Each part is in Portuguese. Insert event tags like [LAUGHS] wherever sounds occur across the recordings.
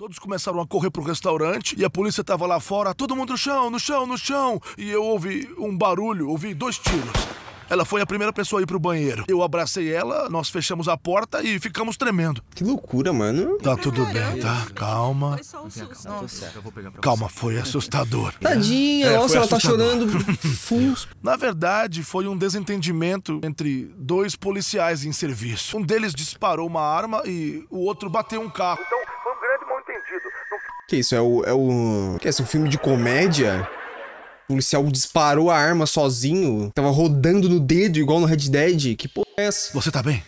Todos começaram a correr pro restaurante e a polícia tava lá fora, todo mundo no chão, no chão, no chão. E eu ouvi um barulho, ouvi dois tiros. Ela foi a primeira pessoa a ir pro banheiro. Eu abracei ela, nós fechamos a porta e ficamos tremendo. Que loucura, mano. Tá tudo bem, tá? Calma. só um Calma, foi assustador. [LAUGHS] Tadinha, é, nossa, ela tá chorando [LAUGHS] full. Na verdade, foi um desentendimento entre dois policiais em serviço. Um deles disparou uma arma e o outro bateu um carro. Então que isso? É o. É o. Que é isso? Um filme de comédia? O policial disparou a arma sozinho. Tava rodando no dedo, igual no Red Dead. Que porra é essa? Você tá bem?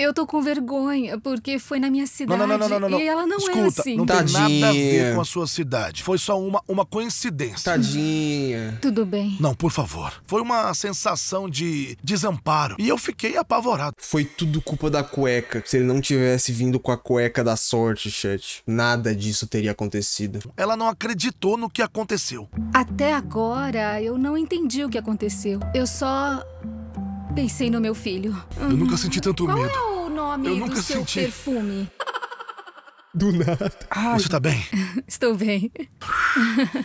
Eu tô com vergonha, porque foi na minha cidade. Não, não, não, não, não, não. E ela não é Escuta, é assim. Não tem Tadinha. nada a ver com a sua cidade. Foi só uma, uma coincidência. Tadinha. Tudo bem. Não, por favor. Foi uma sensação de desamparo. E eu fiquei apavorado. Foi tudo culpa da cueca. Se ele não tivesse vindo com a cueca da sorte, chat, nada disso teria acontecido. Ela não acreditou no que aconteceu. Até agora, eu não entendi o que aconteceu. Eu só. Pensei no meu filho. Eu nunca senti tanto Qual medo. É nome do seu senti. perfume. Do nada. Ai, Você tá bem? [LAUGHS] Estou bem.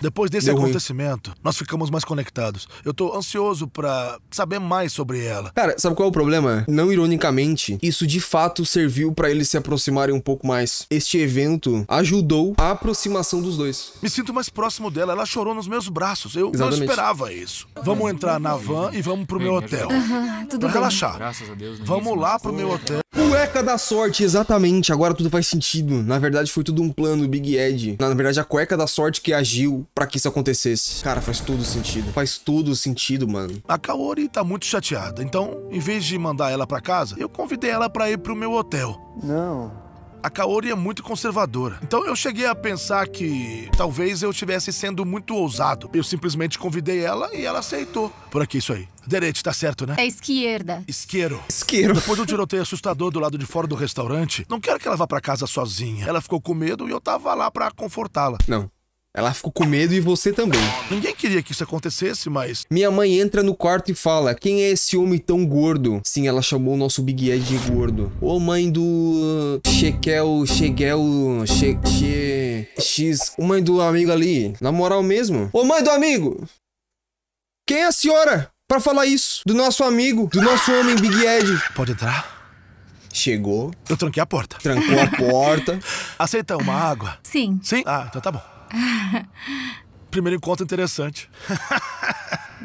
Depois desse acontecimento, ruim. nós ficamos mais conectados. Eu tô ansioso para saber mais sobre ela. Cara, sabe qual é o problema? Não ironicamente, isso de fato serviu para eles se aproximarem um pouco mais. Este evento ajudou a aproximação dos dois. Me sinto mais próximo dela. Ela chorou nos meus braços. Eu Exatamente. não esperava isso. Vamos entrar na van e vamos pro meu hotel. -huh, tudo pra bem. relaxar. Graças a Deus. Vamos lá pro meu hotel. Cueca da sorte, exatamente. Agora tudo faz sentido. Na verdade, foi tudo um plano do Big Ed. Na verdade, a cueca da sorte que agiu para que isso acontecesse. Cara, faz todo sentido. Faz todo sentido, mano. A Kaori tá muito chateada. Então, em vez de mandar ela para casa, eu convidei ela para ir pro meu hotel. Não, a Kaori é muito conservadora. Então eu cheguei a pensar que talvez eu estivesse sendo muito ousado. Eu simplesmente convidei ela e ela aceitou. Por aqui, isso aí. Direito, tá certo, né? É esquerda. Isqueiro. Isqueiro. Depois do um tiroteio assustador do lado de fora do restaurante, não quero que ela vá para casa sozinha. Ela ficou com medo e eu tava lá para confortá-la. Não. Ela ficou com medo e você também. Ninguém queria que isso acontecesse, mas. Minha mãe entra no quarto e fala: Quem é esse homem tão gordo? Sim, ela chamou o nosso Big Ed de gordo. Ô mãe do. Chequel. Eh, Cheguel. Che. Che. X. Ô mãe do amigo ali. Na moral mesmo. Ô mãe do amigo! Quem é a senhora? Pra falar isso? Do nosso amigo, do nosso homem Big Ed. Pode entrar? Chegou. Eu tranquei a porta. Trancou a porta. [LAUGHS] Aceita uma água? Sim. Sim? Ah, então tá bom. [LAUGHS] Primeiro encontro interessante. [LAUGHS]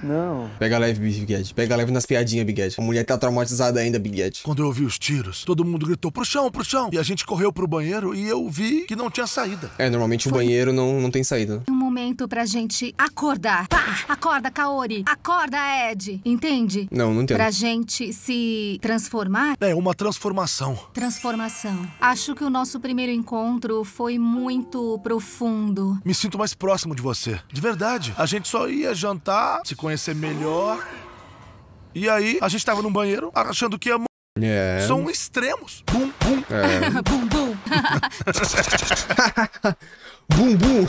Não. Pega leve, Big Ed. Pega leve nas piadinhas, Big Ed. A mulher tá traumatizada ainda, Big Ed. Quando eu ouvi os tiros, todo mundo gritou pro chão, pro chão. E a gente correu pro banheiro e eu vi que não tinha saída. É, normalmente Foi. o banheiro não, não tem saída. Um momento pra gente acordar. Pá! Acorda, Kaori. Acorda, Ed. Entende? Não, não entendo. Pra gente se transformar. É, uma transformação. Transformação. Acho que o nosso primeiro encontro foi muito profundo. Me sinto mais próximo de você. De verdade. A gente só ia jantar, se conhecer melhor. E aí, a gente tava no banheiro, achando que ia é. São extremos. Bum, bum. É. [LAUGHS] bum, bum. [LAUGHS] bum, bum.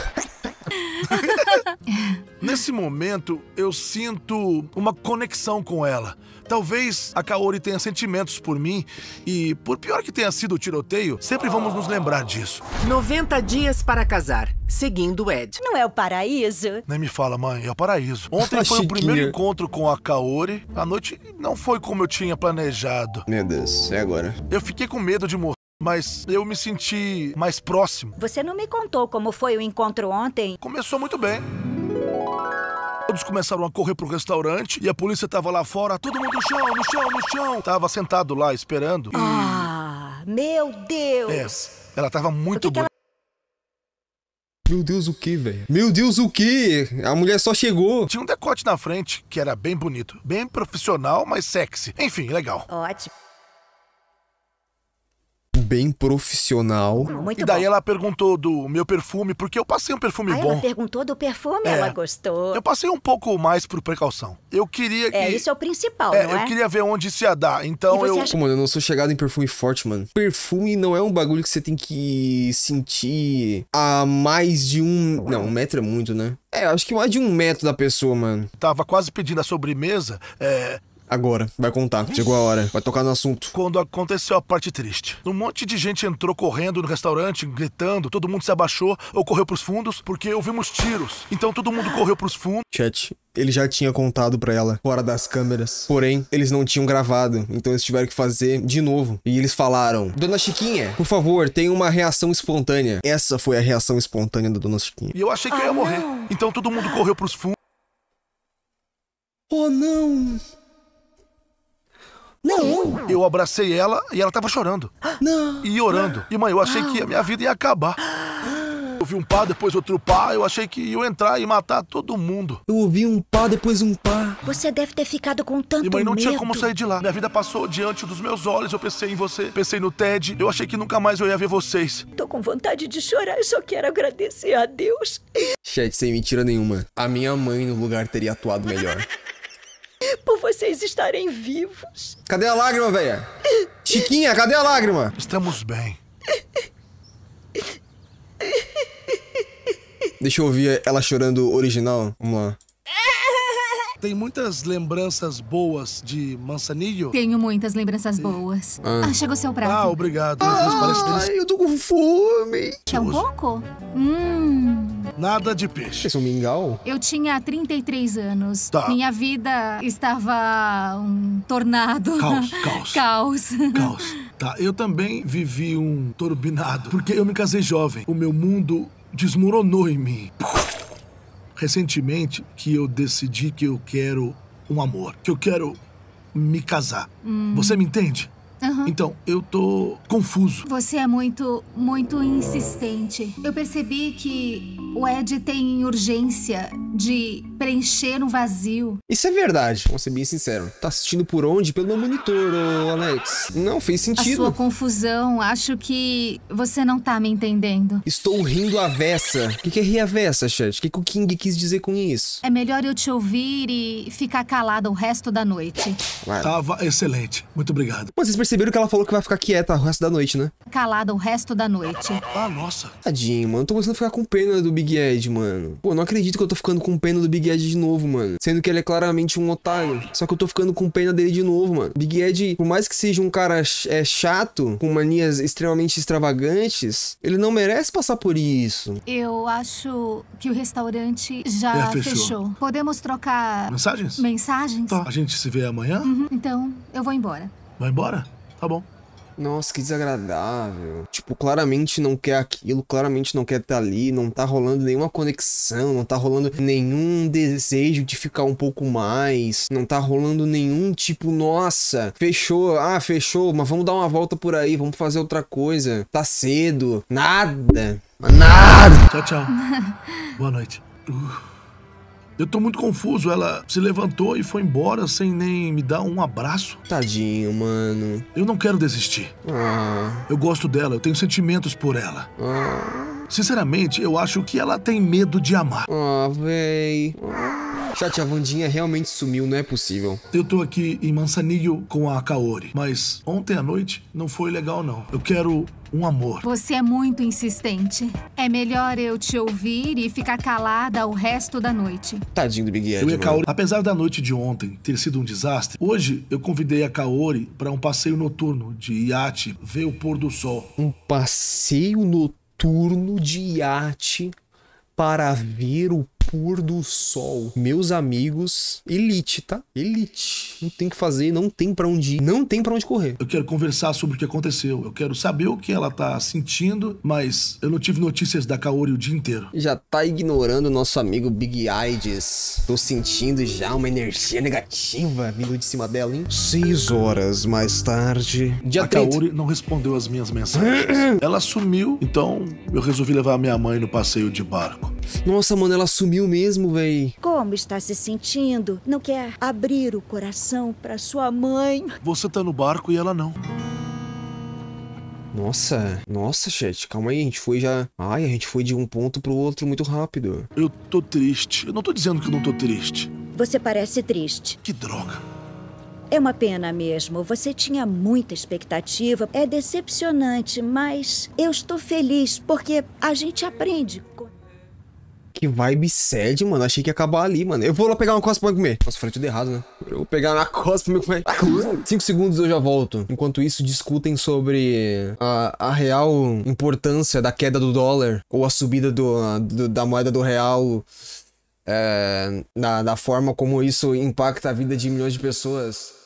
Nesse momento, eu sinto uma conexão com ela. Talvez a Kaori tenha sentimentos por mim e, por pior que tenha sido o tiroteio, sempre vamos nos lembrar disso. 90 dias para casar, seguindo Ed. Não é o paraíso? Nem me fala, mãe, é o paraíso. Ontem ah, foi o primeiro encontro com a Kaori. A noite não foi como eu tinha planejado. Meu Deus, é agora. Eu fiquei com medo de morrer mas eu me senti mais próximo. Você não me contou como foi o encontro ontem? Começou muito bem. Todos começaram a correr pro restaurante e a polícia tava lá fora, todo mundo no chão, no chão, no chão. Tava sentado lá esperando. E... Ah, meu Deus! É, ela tava muito boa. Meu Deus, o que, velho? Meu Deus, o que? A mulher só chegou. Tinha um decote na frente que era bem bonito, bem profissional, mas sexy. Enfim, legal. Ótimo bem profissional. Muito e daí bom. ela perguntou do meu perfume, porque eu passei um perfume ah, bom. Ela perguntou do perfume, é. ela gostou. Eu passei um pouco mais por precaução. Eu queria é, que... É, isso é o principal, é, não é? Eu queria ver onde se ia dar, então eu... Acha... Pô, mano, eu não sou chegado em perfume forte, mano. Perfume não é um bagulho que você tem que sentir a mais de um... Não, um metro é muito, né? É, acho que mais de um metro da pessoa, mano. Tava quase pedindo a sobremesa, é, Agora, vai contar. Chegou a hora. Vai tocar no assunto. Quando aconteceu a parte triste. Um monte de gente entrou correndo no restaurante, gritando. Todo mundo se abaixou ou correu pros fundos porque ouvimos tiros. Então todo mundo correu pros fundos. Chat, ele já tinha contado para ela fora das câmeras. Porém, eles não tinham gravado, então eles tiveram que fazer de novo. E eles falaram: "Dona Chiquinha, por favor, tenha uma reação espontânea". Essa foi a reação espontânea da Dona Chiquinha. E eu achei que ah, eu ia ah, morrer. Não. Então todo mundo correu pros fundos. Oh não! Eu abracei ela e ela tava chorando. Não. E orando. E, mãe, eu achei que a minha vida ia acabar. Eu ouvi um pá, depois outro pá, eu achei que ia entrar e matar todo mundo. Eu ouvi um pá, depois um pá. Você deve ter ficado com tanto medo. E mãe, não medo. tinha como sair de lá. Minha vida passou diante dos meus olhos, eu pensei em você, pensei no Ted, eu achei que nunca mais eu ia ver vocês. Tô com vontade de chorar, eu só quero agradecer a Deus. Chat, sem mentira nenhuma, a minha mãe no lugar teria atuado melhor vocês estarem vivos. Cadê a lágrima, velha? Chiquinha, cadê a lágrima? Estamos bem. Deixa eu ouvir ela chorando original. Vamos lá. Tem muitas lembranças boas de Manzanillo? Tenho muitas lembranças boas. Ah, ah chegou seu prato. Ah, obrigado. Ah, eu tô com fome. Quer um pouco? Hum. Nada de peixe. é um mingau? Eu tinha 33 anos. Tá. Minha vida estava um tornado. Caos, [LAUGHS] caos. caos. Caos. Tá, eu também vivi um turbinado, porque eu me casei jovem. O meu mundo desmoronou em mim. Recentemente que eu decidi que eu quero um amor, que eu quero me casar. Hum. Você me entende? Uhum. Então, eu tô confuso. Você é muito, muito insistente. Eu percebi que o Ed tem urgência de preencher um vazio. Isso é verdade, vamos ser bem sincero. Tá assistindo por onde? Pelo meu monitor, ô Alex. Não fez sentido. A sua confusão, acho que você não tá me entendendo. Estou rindo à vessa. O que, que é rir vessa, chat? O que, que o King quis dizer com isso? É melhor eu te ouvir e ficar calada o resto da noite. Claro. Tava excelente. Muito obrigado. Vocês perceberam que ela falou que vai ficar quieta o resto da noite, né? Calada o resto da noite. Ah, nossa. Tadinho, mano. Tô começando a ficar com pena do Big Ed, mano. Pô, não acredito que eu tô ficando com pena do Big Ed de novo, mano. Sendo que ele é claramente um otário. Só que eu tô ficando com pena dele de novo, mano. Big Ed, por mais que seja um cara é, chato, com manias extremamente extravagantes, ele não merece passar por isso. Eu acho que o restaurante já é, fechou. fechou. Podemos trocar... Mensagens? Mensagens? Tá. A gente se vê amanhã? Uhum. Então, eu vou embora. Vai embora? tá bom. Nossa, que desagradável. Tipo, claramente não quer aquilo, claramente não quer estar tá ali, não tá rolando nenhuma conexão, não tá rolando nenhum desejo de ficar um pouco mais, não tá rolando nenhum tipo, nossa, fechou, ah, fechou, mas vamos dar uma volta por aí, vamos fazer outra coisa. Tá cedo, nada, nada. Tchau, tchau. [LAUGHS] Boa noite. Uh. Eu tô muito confuso. Ela se levantou e foi embora sem nem me dar um abraço. Tadinho, mano. Eu não quero desistir. Ah. Eu gosto dela, eu tenho sentimentos por ela. Ah. Sinceramente, eu acho que ela tem medo de amar. Ah, véi. Ah. Chat, a Vandinha realmente sumiu, não é possível. Eu tô aqui em Manzanillo com a Kaori, mas ontem à noite não foi legal, não. Eu quero um amor. Você é muito insistente. É melhor eu te ouvir e ficar calada o resto da noite. Tadinho do Big Ed. Eu e a Kaori, apesar da noite de ontem ter sido um desastre, hoje eu convidei a Kaori para um passeio noturno de iate, ver o pôr do sol. Um passeio noturno de iate para ver o pôr do sol. Meus amigos, elite, tá? Elite. Não tem que fazer, não tem para onde ir, não tem para onde correr. Eu quero conversar sobre o que aconteceu. Eu quero saber o que ela tá sentindo, mas eu não tive notícias da Kaori o dia inteiro. Já tá ignorando o nosso amigo Big Eyes. Tô sentindo já uma energia negativa vindo de cima dela, hein? Seis horas mais tarde. Dia a 30. Kaori não respondeu as minhas mensagens. ela sumiu, então eu resolvi levar minha mãe no passeio de barco. Nossa, mano, ela sumiu mesmo, véi. Como está se sentindo? Não quer abrir o coração para sua mãe? Você tá no barco e ela não. Nossa, nossa, chat, calma aí, a gente foi já. Ai, a gente foi de um ponto pro outro muito rápido. Eu tô triste. Eu não tô dizendo que eu não tô triste. Você parece triste. Que droga. É uma pena mesmo. Você tinha muita expectativa. É decepcionante, mas eu estou feliz porque a gente aprende. Que vibe sad, mano. Achei que ia acabar ali, mano. Eu vou lá pegar uma costa pra comer. Nossa, falei tudo errado, né? Eu vou pegar uma [LAUGHS] costa pra comer. [LAUGHS] Uhum. Cinco segundos eu já volto. Enquanto isso, discutem sobre a, a real importância da queda do dólar ou a subida do, do da moeda do real. É, da, da forma como isso impacta a vida de milhões de pessoas.